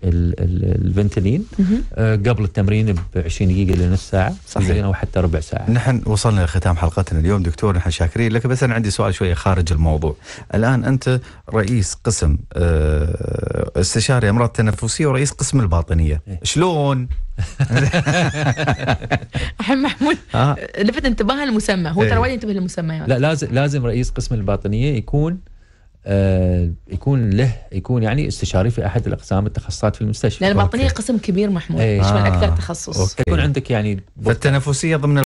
الفنتلين آه، قبل التمرين ب 20 دقيقه لنص ساعه صحيح او حتى ربع ساعه نحن وصلنا لختام حلقتنا اليوم دكتور نحن شاكرين لك بس انا عندي سؤال شويه خارج الموضوع الان انت رئيس قسم آه، استشاري امراض تنفسيه ورئيس قسم الباطنيه إيه. شلون <laughs> الحين محمود آه. لفت انتباه المسمى هو ترى وايد ينتبه للمسميات لا لازم لازم رئيس قسم الباطنيه يكون آه، يكون له يكون يعني استشاري في احد الاقسام التخصصات في المستشفى لان الباطنيه قسم كبير محمود يشمل إيه. آه. اكثر تخصص أوكي. يكون عندك يعني فالتنافسيه ضمن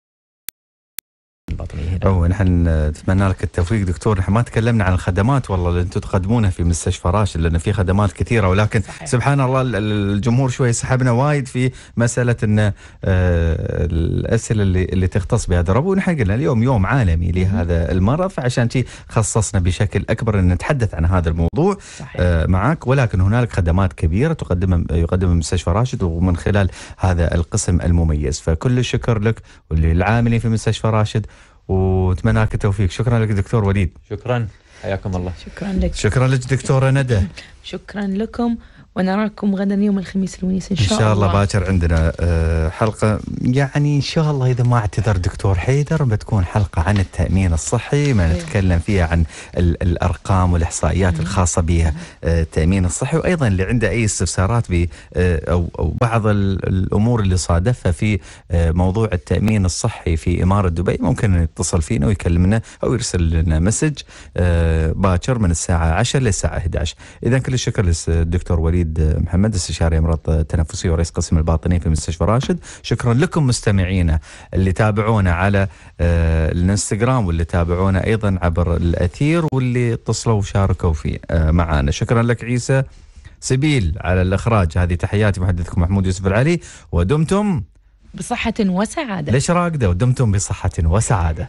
او نحن نتمنى لك التوفيق دكتور نحن ما تكلمنا عن الخدمات والله اللي انتم تقدمونها في مستشفى راشد لان في خدمات كثيره ولكن صحيح. سبحان الله الجمهور شوي سحبنا وايد في مساله ان آه، الاسئله اللي اللي تختص بهذا الربو ونحن قلنا اليوم يوم عالمي لهذا المرض فعشان شي خصصنا بشكل اكبر ان نتحدث عن هذا الموضوع صحيح. آه، معك ولكن هنالك خدمات كبيره تقدمها يقدمها مستشفى راشد ومن خلال هذا القسم المميز فكل الشكر لك وللعاملين في مستشفى راشد واتمنى لك التوفيق شكرا لك دكتور وليد شكرا حياكم الله شكرا لك شكرا لك دكتوره ندى شكرا لكم ونراكم غدا يوم الخميس الونيس إن شاء, إن شاء الله, الله باكر عندنا آه، حلقة يعني إن شاء الله إذا ما اعتذر دكتور حيدر بتكون حلقة عن التأمين الصحي ما إيه. نتكلم فيها عن الأرقام والإحصائيات الخاصة بها آه، التأمين الصحي وأيضا اللي عنده أي استفسارات آه، أو بعض الأمور اللي صادفها في موضوع التأمين الصحي في إمارة دبي ممكن يتصل فينا ويكلمنا أو يرسل لنا مسج باكر من الساعة 10 للساعة 11 إذا كل الشكر للدكتور وليد وليد محمد استشاري امراض تنفسيه ورئيس قسم الباطنيه في مستشفى راشد شكرا لكم مستمعينا اللي تابعونا على آه، الانستغرام واللي تابعونا ايضا عبر الاثير واللي اتصلوا وشاركوا في آه، معانا شكرا لك عيسى سبيل على الاخراج هذه تحياتي محدثكم محمود يوسف العلي ودمتم بصحة وسعادة ليش راقدة ودمتم بصحة وسعادة